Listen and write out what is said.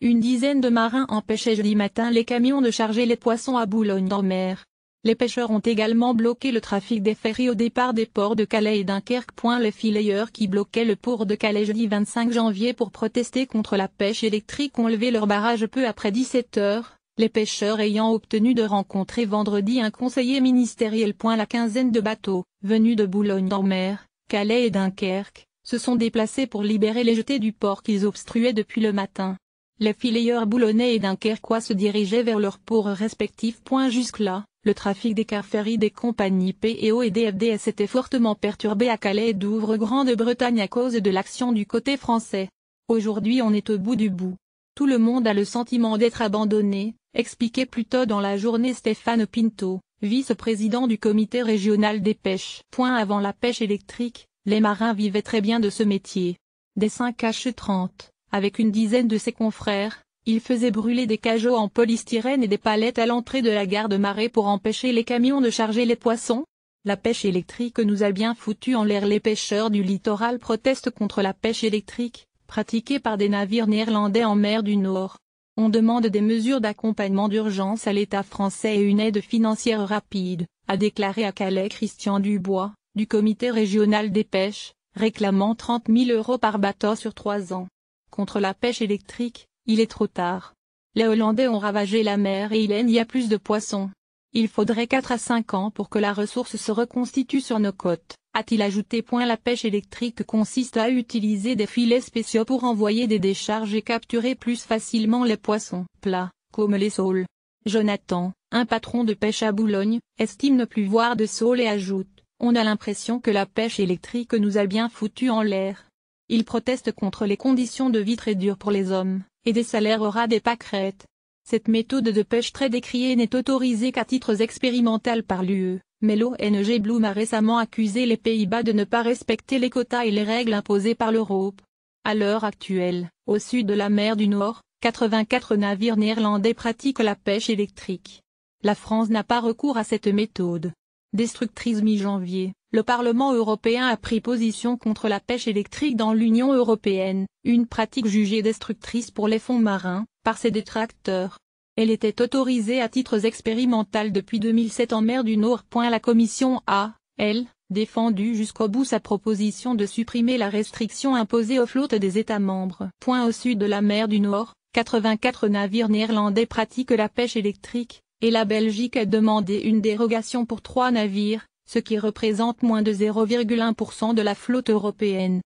Une dizaine de marins empêchaient jeudi matin les camions de charger les poissons à Boulogne-en-Mer. Les pêcheurs ont également bloqué le trafic des ferries au départ des ports de Calais et Dunkerque. Les fileyeurs qui bloquaient le port de Calais jeudi 25 janvier pour protester contre la pêche électrique ont levé leur barrage peu après 17 heures, les pêcheurs ayant obtenu de rencontrer vendredi un conseiller ministériel. La quinzaine de bateaux, venus de Boulogne-en-Mer, Calais et Dunkerque, se sont déplacés pour libérer les jetés du port qu'ils obstruaient depuis le matin. Les fileyeurs boulonnais et dunkerquois se dirigeaient vers leurs ports respectifs jusque-là, le trafic des car ferries des compagnies PEO et DFDS était fortement perturbé à Calais et Douvres-Grande-Bretagne à cause de l'action du côté français. Aujourd'hui on est au bout du bout. Tout le monde a le sentiment d'être abandonné, expliquait plus tôt dans la journée Stéphane Pinto, vice-président du comité régional des pêches. Point avant la pêche électrique, les marins vivaient très bien de ce métier. Des 5H30, avec une dizaine de ses confrères, il faisait brûler des cajots en polystyrène et des palettes à l'entrée de la gare de Marais pour empêcher les camions de charger les poissons. La pêche électrique nous a bien foutu en l'air les pêcheurs du littoral protestent contre la pêche électrique, pratiquée par des navires néerlandais en mer du Nord. On demande des mesures d'accompagnement d'urgence à l'État français et une aide financière rapide, a déclaré à Calais Christian Dubois, du comité régional des pêches, réclamant 30 000 euros par bateau sur trois ans. Contre la pêche électrique, il est trop tard. Les Hollandais ont ravagé la mer et il n'y a plus de poissons. Il faudrait 4 à 5 ans pour que la ressource se reconstitue sur nos côtes, a-t-il ajouté. point La pêche électrique consiste à utiliser des filets spéciaux pour envoyer des décharges et capturer plus facilement les poissons plats, comme les saules. Jonathan, un patron de pêche à Boulogne, estime ne plus voir de saules et ajoute, on a l'impression que la pêche électrique nous a bien foutu en l'air. Il proteste contre les conditions de vie très dures pour les hommes, et des salaires au ras des pâquerettes. Cette méthode de pêche très décriée n'est autorisée qu'à titre expérimental par l'UE, mais l'ONG Bloom a récemment accusé les Pays-Bas de ne pas respecter les quotas et les règles imposées par l'Europe. À l'heure actuelle, au sud de la mer du Nord, 84 navires néerlandais pratiquent la pêche électrique. La France n'a pas recours à cette méthode, Destructrice mi-janvier, le Parlement européen a pris position contre la pêche électrique dans l'Union européenne, une pratique jugée destructrice pour les fonds marins, par ses détracteurs. Elle était autorisée à titre expérimental depuis 2007 en mer du Nord. La Commission a, elle, défendu jusqu'au bout sa proposition de supprimer la restriction imposée aux flottes des États membres. Point au sud de la mer du Nord, 84 navires néerlandais pratiquent la pêche électrique, et la Belgique a demandé une dérogation pour trois navires, ce qui représente moins de 0,1% de la flotte européenne.